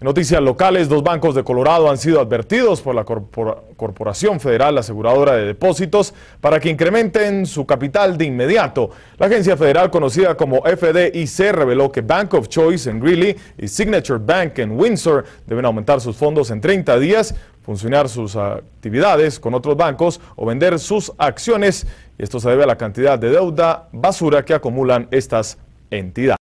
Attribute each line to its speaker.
Speaker 1: En noticias locales, dos bancos de Colorado han sido advertidos por la Corporación Federal Aseguradora de Depósitos para que incrementen su capital de inmediato. La agencia federal conocida como FDIC reveló que Bank of Choice en Greeley y Signature Bank en Windsor deben aumentar sus fondos en 30 días, funcionar sus actividades con otros bancos o vender sus acciones. Esto se debe a la cantidad de deuda basura que acumulan estas entidades.